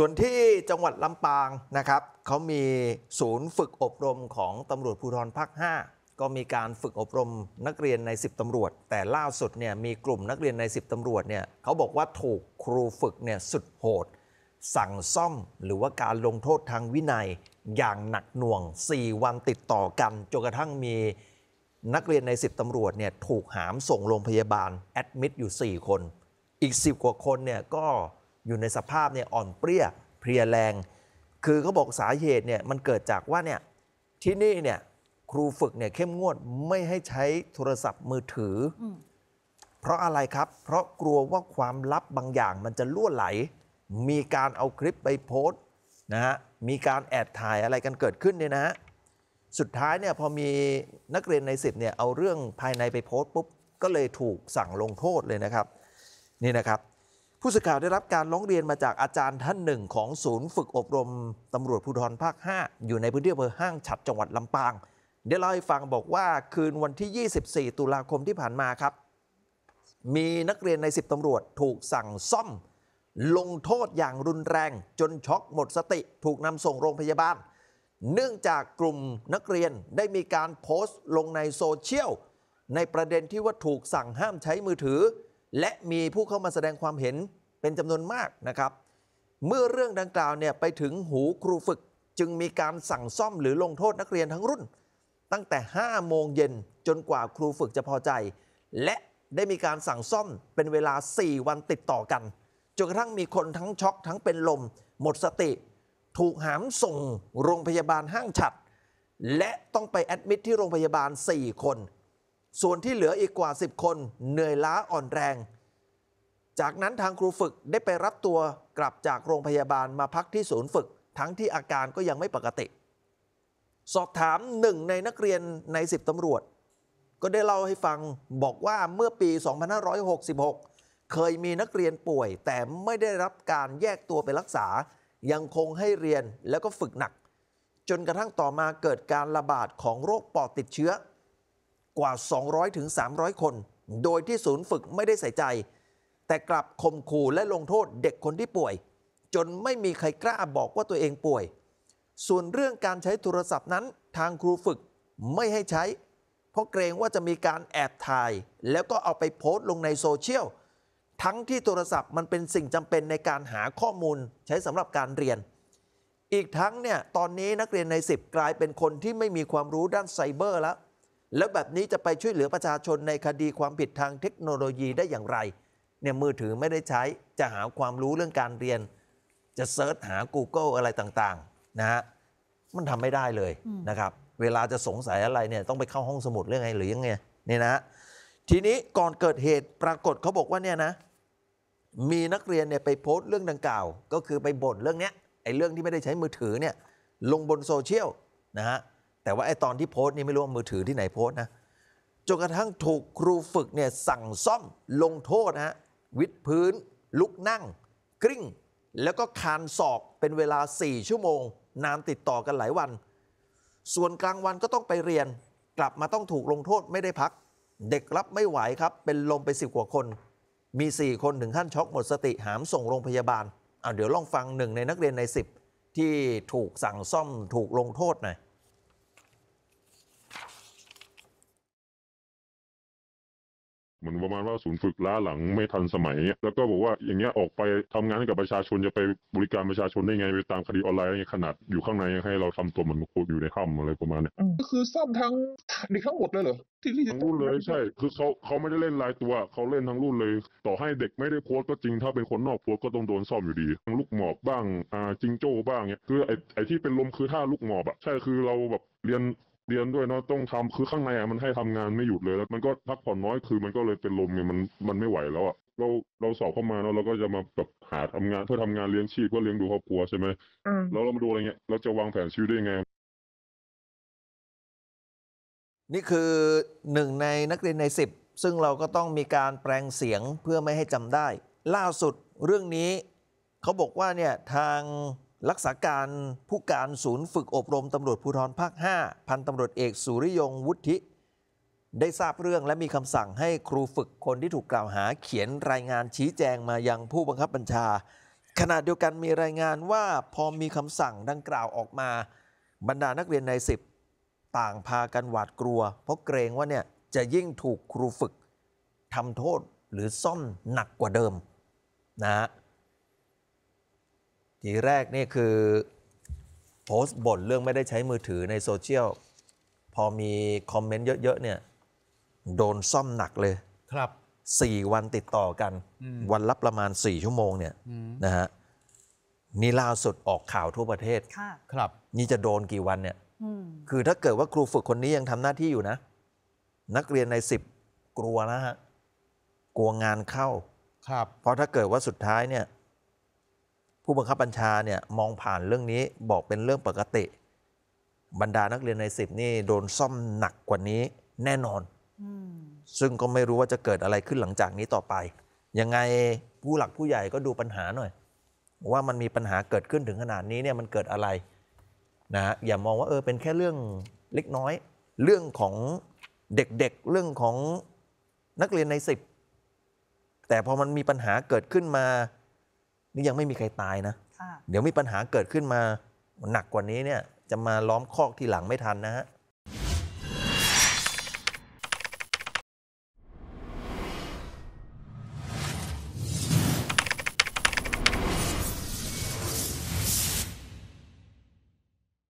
ส่วนที่จังหวัดลำปางนะครับ เขามีศูนย์ฝึกอบรมของตำรวจภูธรภาค5 ก็มีการฝึกอบรมนักเรียนใน 10ตำรวจ แต่ล่าสุดเนี่ยมีกลุ่มนักเรียนใน 10ตำรวจเนี่ยเขาบอกว่าถูกครูฝึกเนี่ยสุดโหดสั่งซ่อมหรือว่าการลงโทษทางวินัยอย่างหนักหน่วง 4 วันติดต่อกันจนกระทั่งมีนักเรียนใน 10ตำรวจเนี่ยถูกหามส่งโรงพยาบาลแอดมิดอยู่ 4 คน อีก 10กว่าคนเนี่ยก็อยู่ในสภาพเนี่ยอ่อนเปรี้ยเพลียแรง คือเขาบอกสาเหตุเนี่ยมันเกิดจากว่าเนี่ยที่นี่เนี่ยครูฝึกเนี่ยเข้มงวดไม่ให้ใช้โทรศัพท์มือถือ เพราะอะไรครับเพราะกลัวว่าความลับบางอย่างมันจะล่วไหล มีการเอาคลิปไปโพสต์นะฮะมีการแอบถ่ายอะไรกันเกิดขึ้นเนี่ยนะฮะสุดท้ายเนี่ยพอมีนักเรียนในสิบเนี่ยเอาเรื่องภายในไปโพสต์ปุ๊บก็เลยถูกสั่งลงโทษเลยนะครับ นี่นะครับผู้สื่อข่าวได้รับการร้องเรียนมาจากอาจารย์ท่านหนึ่งของศูนย์ฝึกอบรมตำรวจภูธรภาค 5 อยู่ในพื้นที่อำเภอห้างฉัดจังหวัดลำปาง เดี๋ยวเล่าให้ฟังบอกว่าคืนวันที่ 24 ตุลาคมที่ผ่านมาครับ มีนักเรียนใน 10 ตำรวจถูกสั่งซ่อม ลงโทษอย่างรุนแรงจนช็อกหมดสติถูกนำส่งโรงพยาบาล เนื่องจากกลุ่มนักเรียนได้มีการโพสต์ลงในโซเชียลในประเด็นที่ว่าถูกสั่งห้ามใช้มือถือ และมีผู้เข้ามาแสดงความเห็นเป็นจำนวนมากนะครับ เมื่อเรื่องดังกล่าวเนี่ยไปถึงหูครูฝึกจึงมีการสั่งซ่อมหรือลงโทษนักเรียนทั้งรุ่น ตั้งแต่ 5 โมงเย็นจนกว่าครูฝึกจะพอใจ และได้มีการสั่งซ่อมเป็นเวลา 4 วันติดต่อกัน จนกระทั่งมีคนทั้งช็อกทั้งเป็นลมหมดสติ ถูกหามส่งโรงพยาบาลห้างฉัดและต้องไปแอดมิดที่โรงพยาบาล 4 คน ส่วนที่เหลืออีกกว่า 10 คน เหนื่อยล้าอ่อนแรงจากนั้นทางครูฝึกได้ไปรับตัวกลับจากโรงพยาบาลมาพักที่ศูนย์ฝึก ทั้งที่อาการก็ยังไม่ปกติ สอบถามหนึ่งในนักเรียนในสิบตำรวจ ก็ได้เล่าให้ฟังบอกว่าเมื่อปี 2566 เคยมีนักเรียนป่วย แต่ไม่ได้รับการแยกตัวไปรักษา ยังคงให้เรียนแล้วก็ฝึกหนัก จนกระทั่งต่อมาเกิดการระบาดของโรคปอดติดเชื้อกว่า 200-300 คน โดยที่ศูนย์ฝึกไม่ได้ใส่ใจแต่กลับข่มขู่และลงโทษเด็กคนที่ป่วย จนไม่มีใครกล้าบอกว่าตัวเองป่วย ส่วนเรื่องการใช้โทรศัพท์นั้น ทางครูฝึกไม่ให้ใช้ เพราะเกรงว่าจะมีการแอบถ่าย แล้วก็เอาไปโพสต์ลงในโซเชียลทั้งที่โทรศัพท์มันเป็นสิ่งจำเป็นในการหาข้อมูลใช้สำหรับการเรียน อีกทั้งเนี่ยตอนนี้นักเรียนใน 10 กลายเป็นคนที่ไม่มีความรู้ด้านไซเบอร์แล้วแล้วแบบนี้จะไปช่วยเหลือประชาชนในคดีความผิดทางเทคโนโลยีได้อย่างไรเนี่ยมือถือไม่ได้ใช้จะหาความรู้เรื่องการเรียน จะเซิร์ชหา Google อะไรต่างๆนะฮะมันทำไม่ได้เลยนะครับ เวลาจะสงสัยอะไรเนี่ยต้องไปเข้าห้องสมุดเรื่องไงหรือยังไงเนี่ยนะทีนี้ก่อนเกิดเหตุปรากฏเขาบอกว่าเนี่ยนะมีนักเรียนเนี่ยไปโพสต์เรื่องดังกล่าว ก็คือไปบ่นเรื่องเนี้ยไอ้เรื่องที่ไม่ได้ใช้มือถือเนี่ยลงบนโซเชียลนะฮะแต่ว่าไอ้ตอนที่โพสต์นี่ไม่รู้ว่ามือถือที่ไหนโพสต์นะจนกระทั่งถูกครูฝึกเนี่ยสั่งซ่อมลงโทษนะฮะวิดพื้น ลุกนั่ง กริ้งแล้วก็คานศอกเป็นเวลา 4 ชั่วโมงนานติดต่อกันหลายวัน ส่วนกลางวันก็ต้องไปเรียน กลับมาต้องถูกลงโทษไม่ได้พัก เด็กรับไม่ไหวครับ เป็นลมไปสิบกว่าคน มี 4 คนถึงขั้นช็อกหมดสติหามส่งโรงพยาบาลเอาเดี๋ยวลองฟังหนึ่งในนักเรียนใน 10 ที่ถูกสั่งซ่อมถูกลงโทษหน่อยเหมือนประมาณว่าศูนย์ฝึกล้าหลังไม่ทันสมัยแล้วก็บอกว่าอย่างเงี้ยออกไปทำงานให้กับประชาชนจะไปบริการประชาชนได้ไงไปตามคดีออนไลน์ขนาดอยู่ข้างในให้เราทำตัวเหมือนโคตรอยู่ในถ้ำอะไรประมาณนี้ก็คือซ่อมทั้งในทั้งหมดเลยเหรอที่ที่ทั้งรุ่นเลยใช่คือเขาเขาไม่ได้เล่นรายตัวเขาเล่นทั้งรุ่นเลย ต่อให้เด็กไม่ได้โพสก็จริงถ้าเป็นคนนอกโพสก็ต้องโดนซ่อมอยู่ดีลูกหมอบบ้างอ่าจิงโจ้บ้างเนี่ยคือไอไอที่เป็นลมคือท่าลูกหมอบอะใช่คือเราแบบเรียนเรียนด้วยเนาะต้องทำคือข้างในอ่ะมันให้ทำงานไม่หยุดเลยแล้วมันก็พักผ่อนน้อยคือมันก็เลยเป็นลมไงมันมันไม่ไหวแล้วอ่ะเราเราสอบเข้ามาเนาะเราก็จะมาแบบหาทำงานเพื่อทำงานเลี้ยงชีพเพื่อเลี้ยงดูครอบครัวใช่ไหมแล้วเรามาดูอะไรเงี้ยเราจะวางแผนชีวิตได้ยังไง นี่คือหนึ่งในนักเรียนในสิบซึ่งเราก็ต้องมีการแปลงเสียงเพื่อไม่ให้จำได้ ล่าสุดเรื่องนี้เขาบอกว่าเนี่ยทางรักษาการผู้การศูนย์ฝึกอบรมตำรวจภูธรภาค 5 พันตำรวจเอกสุริยงวุฒิได้ทราบเรื่องและมีคำสั่งให้ครูฝึกคนที่ถูกกล่าวหา เขียนรายงานชี้แจงมายังผู้บังคับบัญชา ขณะเดียวกันมีรายงานว่าพอมีคำสั่งดังกล่าวออกมา บรรดานักเรียนในสิบต่างพากันหวาดกลัว เพราะเกรงว่าเนี่ยจะยิ่งถูกครูฝึกทำโทษหรือซ่อมหนักกว่าเดิมนะฮะีแรกนี่คือโพสต์บ่นเรื่องไม่ได้ใช้มือถือในโซเชียล พอมีคอมเมนต์เยอะๆเนี่ย โดนซ่อมหนักเลย ครับสี่วันติดต่อกัน วันรับประมาณสี่ชั่วโมงเนี่ยนะฮะนี่ล่าสุดออกข่าวทั่วประเทศครับนี่จะโดนกี่วันเนี่ยคือถ้าเกิดว่าครูฝึกคนนี้ยังทำหน้าที่อยู่นะ นักเรียนในสิบกลัวนะฮะ กลัวงานเข้า ครับเพราะถ้าเกิดว่าสุดท้ายเนี่ยผู้บังคับบัญชาเนี่ยมองผ่านเรื่องนี้บอกเป็นเรื่องปกติ บรรดานักเรียนในสิบนี่ โดนซ่อมหนักกว่านี้แน่นอนซึ่งก็ไม่รู้ว่าจะเกิดอะไรขึ้นหลังจากนี้ต่อไป ยังไงผู้หลักผู้ใหญ่ก็ดูปัญหาหน่อย ว่ามันมีปัญหาเกิดขึ้นถึงขนาดนี้เนี่ยมันเกิดอะไร นะฮะอย่ามองว่าเออเป็นแค่เรื่องเล็กน้อย เรื่องของเด็กๆเเรื่องของนักเรียนในสิบแต่พอมันมีปัญหาเกิดขึ้นมานี่ยังไม่มีใครตายนะ เดี๋ยวมีปัญหาเกิดขึ้นมาหนักกว่านี้เนี่ยจะมาล้อมคอกทีหลังไม่ทันนะฮะ